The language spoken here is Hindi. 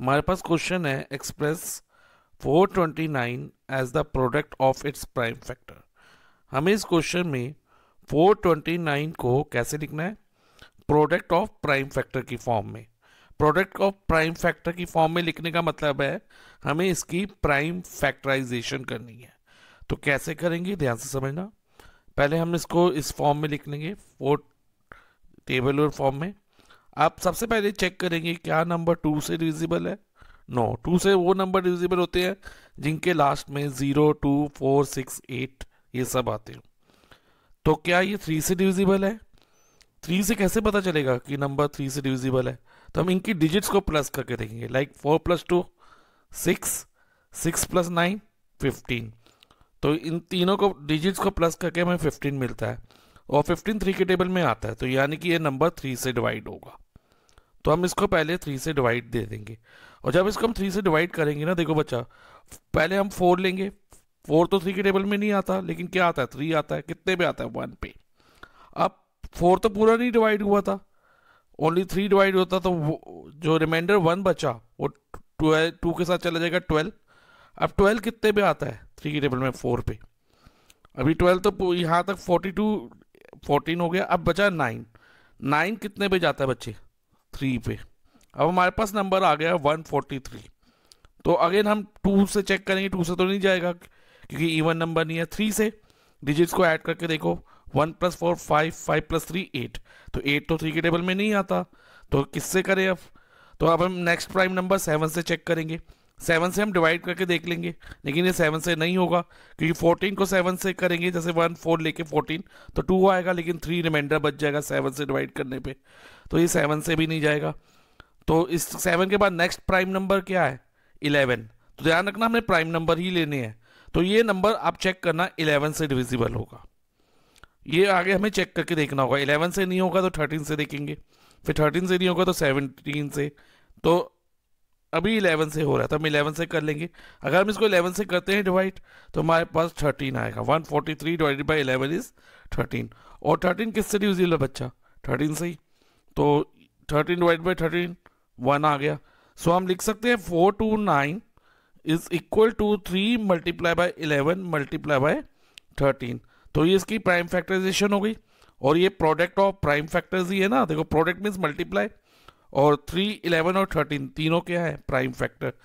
हमारे पास क्वेश्चन है express 429 as the product of its prime factor हमें इस क्वेश्चन में 429 को कैसे लिखना है प्रोडक्ट ऑफ प्राइम फैक्टर की फॉर्म में प्रोडक्ट ऑफ प्राइम फैक्टर की फॉर्म में लिखने का मतलब है हमें इसकी प्राइम फैक्टराइजेशन करनी है तो कैसे करेंगे ध्यान से समझना पहले हम इसको इस फॉर्म में लिख लेंगे फोर टेबल और फॉर्म में आप सबसे पहले चेक करेंगे क्या नंबर टू से डिविजिबल है नो no, टू से वो नंबर डिविजिबल होते हैं जिनके लास्ट में zero two four six eight ये सब आते हैं तो क्या ये थ्री से डिविजिबल है थ्री से कैसे पता चलेगा कि नंबर थ्री से डिविजिबल है तो हम इनकी डिजिट्स को प्लस करके देखेंगे like four plus two six six plus nine fifteen तो इन तीनों को डिजिट्स को प्लस करके हमें फिफ्टीन मिलता है और फिफ्टीन थ्री के टेबल में आता है तो यानी कि ये नंबर थ्री से डिवाइड होगा तो हम इसको पहले थ्री से डिवाइड दे देंगे और जब इसको हम थ्री से डिवाइड करेंगे ना देखो बच्चा पहले हम फोर लेंगे फोर तो थ्री के टेबल में नहीं आता लेकिन क्या आता है थ्री आता है तो तो कितने पे आता है वन पे अब फोर तो पूरा नहीं डिवाइड हुआ था ओनली थ्री डिवाइड होता तो जो रिमाइंडर वन बचा वो ट्वेल्व टू के साथ चला जाएगा ट्वेल्व अब ट्वेल्व कितने पे आता है थ्री के टेबल में फोर पे अभी ट्वेल्व तो यहाँ तक फोर्टी टू फोर्टीन हो गया अब बचा नाइन नाइन कितने पे जाता है बच्चे थ्री पे अब हमारे पास नंबर आ गया वन फोर्टी थ्री तो अगेन हम टू से चेक करेंगे टू से तो नहीं जाएगा क्योंकि इवन नंबर नहीं है थ्री से डिजिट्स को ऐड करके देखो one plus four five five plus three eight तो एट तो थ्री के टेबल में नहीं आता तो किससे करें अब तो अब हम नेक्स्ट प्राइम नंबर सेवन से चेक करेंगे सेवन से हम डिवाइड करके देख लेंगे लेकिन ये सेवन से नहीं होगा क्योंकि फोर्टीन को सेवन से करेंगे जैसे वन फोर लेके फोर्टीन तो टू आएगा लेकिन थ्री रिमाइंडर बच जाएगा सेवन से डिवाइड करने पे तो ये सेवन से भी नहीं जाएगा तो इस सेवन के बाद नेक्स्ट प्राइम नंबर क्या है इलेवन तो ध्यान रखना हमने प्राइम नंबर ही लेने हैं तो ये नंबर आप चेक करना इलेवन से डिविजिबल होगा ये आगे हमें चेक करके देखना होगा इलेवन से नहीं होगा तो थर्टीन से देखेंगे फिर थर्टीन से नहीं होगा तो सेवनटीन से तो अभी इलेवन से हो रहा है तो हम इलेवन से कर लेंगे अगर हम इसको इलेवन से करते हैं डिवाइड तो हमारे पास थर्टीन आएगा one forty three divide by eleven is thirteen और थर्टीन किससे यूजिबल है बच्चा थर्टीन से ही तो thirteen divide by thirteen one आ गया सो हम लिख सकते हैं four two nine is equal to three multiply by eleven multiply by thirteen तो ये इसकी प्राइम फैक्टराइजेशन हो गई और ये प्रोडक्ट ऑफ प्राइम फैक्टर्स ही है ना देखो प्रोडक्ट मीन्स मल्टीप्लाई और थ्री इलेवन और थर्टीन तीनों क्या है प्राइम फैक्टर